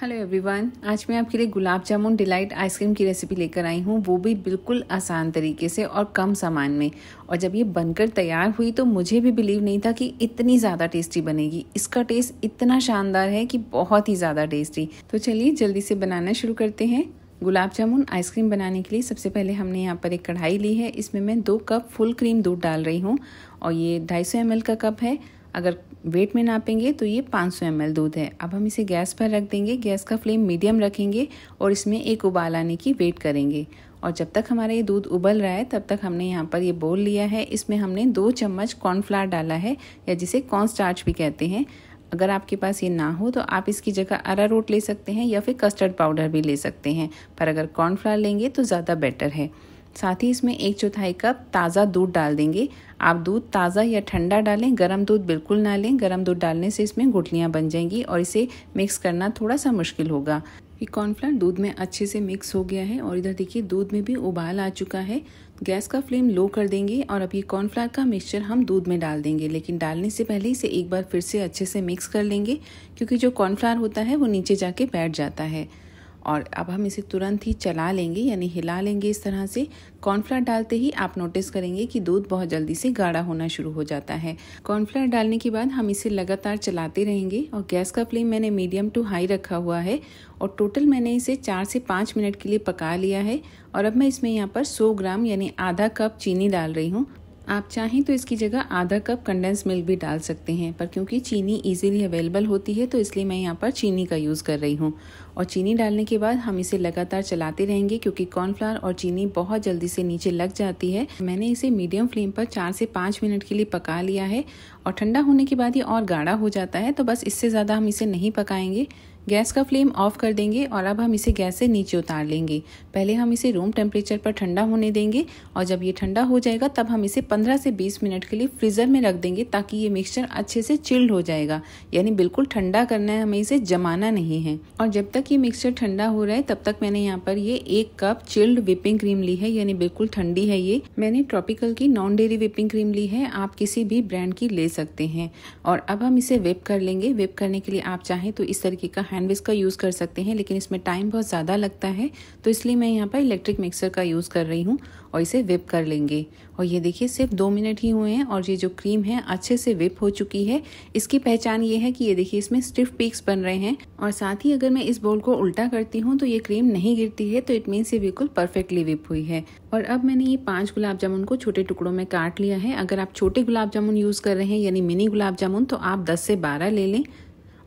hello everyone आज मैं आपके लिए गुलाब जामुन डिलाइट आइसक्रीम की रेसिपी लेकर आई हूँ वो भी बिल्कुल आसान तरीके से और कम सामान में और जब ये बनकर तैयार हुई तो मुझे भी बिलीव नहीं था कि इतनी ज़्यादा टेस्टी बनेगी इसका टेस्ट इतना शानदार है कि बहुत ही ज़्यादा टेस्टी तो चलिए जल्दी से बनाना शुरू करते हैं गुलाब जामुन आइसक्रीम बनाने के लिए सबसे पहले हमने यहाँ पर एक कढ़ाई ली है इसमें मैं दो कप फुल क्रीम दूध डाल रही हूँ और ये ढाई सौ का कप है अगर वेट में नापेंगे तो ये 500 सौ दूध है अब हम इसे गैस पर रख देंगे गैस का फ्लेम मीडियम रखेंगे और इसमें एक उबाल आने की वेट करेंगे और जब तक हमारा ये दूध उबल रहा है तब तक हमने यहाँ पर ये बोल लिया है इसमें हमने दो चम्मच कॉर्नफ्लावर डाला है या जिसे कॉर्न स्टार्च भी कहते हैं अगर आपके पास ये ना हो तो आप इसकी जगह अरा रोट ले सकते हैं या फिर कस्टर्ड पाउडर भी ले सकते हैं पर अगर कॉर्नफ्लावर लेंगे तो ज़्यादा बेटर है साथ ही इसमें एक चौथाई कप ताज़ा दूध डाल देंगे आप दूध ताज़ा या ठंडा डालें गर्म दूध बिल्कुल ना लें गर्म दूध डालने से इसमें गुटलियाँ बन जाएंगी और इसे मिक्स करना थोड़ा सा मुश्किल होगा ये कॉर्नफ्लावर दूध में अच्छे से मिक्स हो गया है और इधर देखिए दूध में भी उबाल आ चुका है गैस का फ्लेम लो कर देंगे और अब ये कॉर्नफ्लावर का मिक्सचर हम दूध में डाल देंगे लेकिन डालने से पहले इसे एक बार फिर से अच्छे से मिक्स कर लेंगे क्योंकि जो कॉर्नफ्लावर होता है वो नीचे जाके बैठ जाता है और अब हम इसे तुरंत ही चला लेंगे यानी हिला लेंगे इस तरह से कॉर्नफ्लावर डालते ही आप नोटिस करेंगे कि दूध बहुत जल्दी से गाढ़ा होना शुरू हो जाता है कॉर्नफ्लावर डालने के बाद हम इसे लगातार चलाते रहेंगे और गैस का फ्लेम मैंने मीडियम टू हाई रखा हुआ है और टोटल मैंने इसे चार से पाँच मिनट के लिए पका लिया है और अब मैं इसमें यहाँ पर सौ ग्राम यानी आधा कप चीनी डाल रही हूँ आप चाहें तो इसकी जगह आधा कप कंडेंस मिल्क भी डाल सकते हैं पर क्योंकि चीनी इजीली अवेलेबल होती है तो इसलिए मैं यहाँ पर चीनी का यूज़ कर रही हूँ और चीनी डालने के बाद हम इसे लगातार चलाते रहेंगे क्योंकि कॉर्नफ्लावर और चीनी बहुत जल्दी से नीचे लग जाती है मैंने इसे मीडियम फ्लेम पर चार से पाँच मिनट के लिए पका लिया है और ठंडा होने के बाद ये और गाढ़ा हो जाता है तो बस इससे ज़्यादा हम इसे नहीं पकाएंगे गैस का फ्लेम ऑफ कर देंगे और अब हम इसे गैस से नीचे उतार लेंगे पहले हम इसे रूम टेम्परेचर पर ठंडा होने देंगे और जब ये ठंडा हो जाएगा तब हम इसे 15 से 20 मिनट के लिए फ्रीज़र में रख देंगे ताकि ये मिक्सचर अच्छे से चिल्ड हो जाएगा यानी बिल्कुल ठंडा करना है हमें इसे जमाना नहीं है और जब तक ये मिक्सचर ठंडा हो रहा है तब तक मैंने यहाँ पर ये एक कप चिल्ड विपिंग क्रीम ली है यानी बिल्कुल ठंडी है ये मैंने ट्रॉपिकल की नॉन डेरी विपिंग क्रीम ली है आप किसी भी ब्रांड की ले सकते हैं और अब हम इसे विप कर लेंगे विप करने के लिए आप चाहें तो इस तरीके का हैंड का यूज़ कर सकते हैं लेकिन इसमें टाइम बहुत ज़्यादा लगता है तो इसलिए मैं यहाँ पर इलेक्ट्रिक मिक्सर का यूज़ कर रही हूँ और इसे विप कर लेंगे और ये देखिए सिर्फ दो मिनट ही हुए हैं और ये जो क्रीम है अच्छे से विप हो चुकी है इसकी पहचान ये है कि ये देखिए इसमें स्टिफ पीक्स बन रहे हैं और साथ ही अगर मैं इस बोल को उल्टा करती हूँ तो ये क्रीम नहीं गिरती है तो इट मीन्स ये बिल्कुल परफेक्टली विप हुई है और अब मैंने ये पाँच गुलाब जामुन को छोटे टुकड़ों में काट लिया है अगर आप छोटे गुलाब जामुन यूज़ कर रहे हैं यानी मिनी गुलाब जामुन तो आप दस से बारह ले लें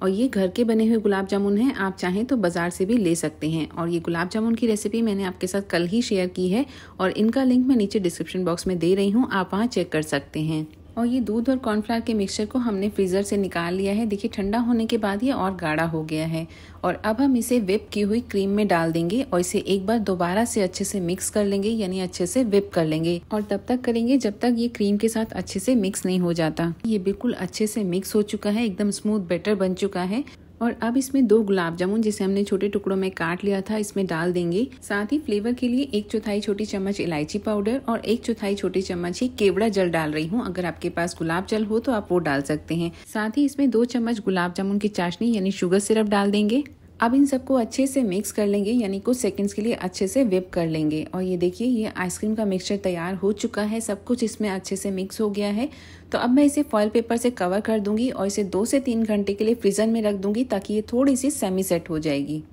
और ये घर के बने हुए गुलाब जामुन हैं आप चाहें तो बाज़ार से भी ले सकते हैं और ये गुलाब जामुन की रेसिपी मैंने आपके साथ कल ही शेयर की है और इनका लिंक मैं नीचे डिस्क्रिप्शन बॉक्स में दे रही हूँ आप वहाँ चेक कर सकते हैं और ये दूध और कॉर्नफ्लावर के मिक्सचर को हमने फ्रीज़र से निकाल लिया है देखिए ठंडा होने के बाद ये और गाढ़ा हो गया है और अब हम इसे विप की हुई क्रीम में डाल देंगे और इसे एक बार दोबारा से अच्छे से मिक्स कर लेंगे यानी अच्छे से विप कर लेंगे और तब तक करेंगे जब तक ये क्रीम के साथ अच्छे से मिक्स नहीं हो जाता ये बिल्कुल अच्छे से मिक्स हो चुका है एकदम स्मूथ बेटर बन चुका है और अब इसमें दो गुलाब जामुन जिसे हमने छोटे टुकड़ों में काट लिया था इसमें डाल देंगे साथ ही फ्लेवर के लिए एक चौथाई छोटी चम्मच इलायची पाउडर और एक चौथाई छोटी चम्मच ही केवड़ा जल डाल रही हूँ अगर आपके पास गुलाब जल हो तो आप वो डाल सकते हैं साथ ही इसमें दो चम्मच गुलाब जामुन की चाशनी यानी शुगर सिरप डाल देंगे अब इन सबको अच्छे से मिक्स कर लेंगे यानी कुछ सेकंड्स के लिए अच्छे से विप कर लेंगे और ये देखिए ये आइसक्रीम का मिक्सचर तैयार हो चुका है सब कुछ इसमें अच्छे से मिक्स हो गया है तो अब मैं इसे फॉयल पेपर से कवर कर दूंगी और इसे दो से तीन घंटे के लिए फ्रीज़र में रख दूंगी ताकि ये थोड़ी सी सेमी सेट हो जाएगी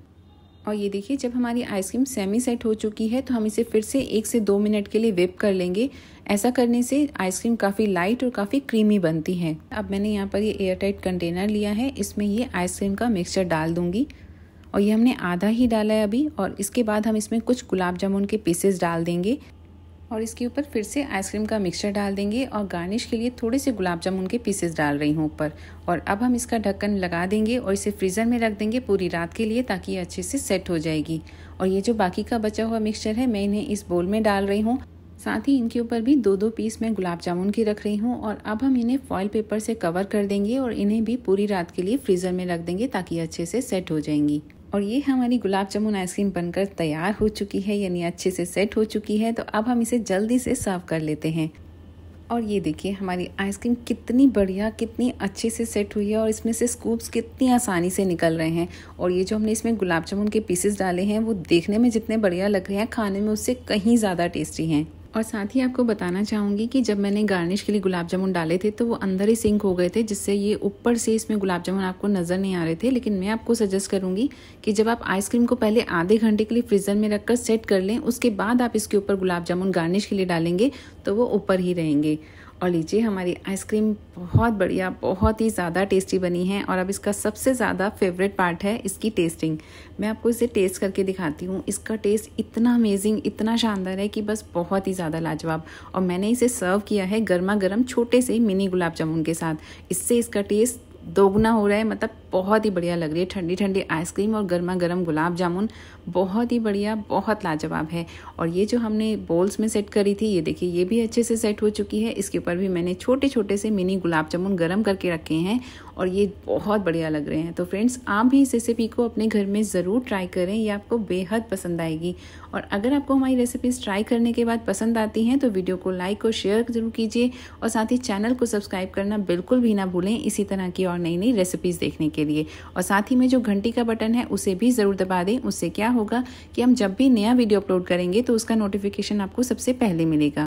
और ये देखिए जब हमारी आइसक्रीम सेमी सेट हो चुकी है तो हम इसे फिर से एक से दो मिनट के लिए वेप कर लेंगे ऐसा करने से आइसक्रीम काफ़ी लाइट और काफ़ी क्रीमी बनती है अब मैंने यहाँ पर ये एयरटाइट कंटेनर लिया है इसमें ये आइसक्रीम का मिक्सचर डाल दूंगी और ये हमने आधा ही डाला है अभी और इसके बाद हम इसमें कुछ गुलाब जामुन के पीसेस डाल देंगे और इसके ऊपर फिर से आइसक्रीम का मिक्सचर डाल देंगे और गार्निश के लिए थोड़े से गुलाब जामुन के पीसेस डाल रही हूँ ऊपर और अब हम इसका ढक्कन लगा देंगे और इसे फ्रीज़र में रख देंगे पूरी रात के लिए ताकि ये अच्छे से सेट हो जाएगी और ये जो बाकी का बचा हुआ मिक्सचर है मैं इन्हें इस बोल में डाल रही हूँ साथ ही इनके ऊपर भी दो दो पीस मैं गुलाब जामुन की रख रही हूँ और अब हम इन्हें फॉइल पेपर से कवर कर देंगे और इन्हें भी पूरी रात के लिए फ्रीज़र में रख देंगे ताकि अच्छे से सेट हो जाएंगी और ये हमारी गुलाब जामुन आइसक्रीम बनकर तैयार हो चुकी है यानी अच्छे से सेट हो चुकी है तो अब हम इसे जल्दी से सर्व कर लेते हैं और ये देखिए हमारी आइसक्रीम कितनी बढ़िया कितनी अच्छे से सेट हुई है और इसमें से स्कूप्स कितनी आसानी से निकल रहे हैं और ये जो हमने इसमें गुलाब जामुन के पीसेस डाले हैं वो देखने में जितने बढ़िया लग रहे हैं खाने में उससे कहीं ज़्यादा टेस्टी हैं और साथ ही आपको बताना चाहूँगी कि जब मैंने गार्निश के लिए गुलाब जामुन डाले थे तो वो अंदर ही सिंक हो गए थे जिससे ये ऊपर से इसमें गुलाब जामुन आपको नज़र नहीं आ रहे थे लेकिन मैं आपको सजेस्ट करूँगी कि जब आप आइसक्रीम को पहले आधे घंटे के लिए फ्रीज़र में रखकर सेट कर लें उसके बाद आप इसके ऊपर गुलाब जामुन गार्निश के लिए डालेंगे तो वो ऊपर ही रहेंगे और लीजिए हमारी आइसक्रीम बहुत बढ़िया बहुत ही ज़्यादा टेस्टी बनी है और अब इसका सबसे ज़्यादा फेवरेट पार्ट है इसकी टेस्टिंग मैं आपको इसे टेस्ट करके दिखाती हूँ इसका टेस्ट इतना अमेजिंग इतना शानदार है कि बस बहुत ही ज़्यादा लाजवाब और मैंने इसे सर्व किया है गर्मा गर्म छोटे से मिनी गुलाब जामुन के साथ इससे इसका टेस्ट दोगुना हो रहा है मतलब बहुत ही बढ़िया लग रही है ठंडी ठंडी आइसक्रीम और गर्मा गर्म गुलाब जामुन बहुत ही बढ़िया बहुत लाजवाब है और ये जो हमने बोल्स में सेट करी थी ये देखिए ये भी अच्छे से सेट हो चुकी है इसके ऊपर भी मैंने छोटे छोटे से मिनी गुलाब जामुन गर्म करके रखे हैं और ये बहुत बढ़िया लग रहे हैं तो फ्रेंड्स आप भी इस रेसिपी को अपने घर में ज़रूर ट्राई करें ये आपको बेहद पसंद आएगी और अगर आपको हमारी रेसिपीज़ ट्राई करने के बाद पसंद आती हैं तो वीडियो को लाइक और शेयर ज़रूर कीजिए और साथ ही चैनल को सब्सक्राइब करना बिल्कुल भी ना भूलें इसी तरह की और नई नई रेसिपीज़ देखने के लिए लिए और साथ ही में जो घंटी का बटन है उसे भी ज़रूर दबा दें उससे क्या होगा कि हम जब भी नया वीडियो अपलोड करेंगे तो उसका नोटिफिकेशन आपको सबसे पहले मिलेगा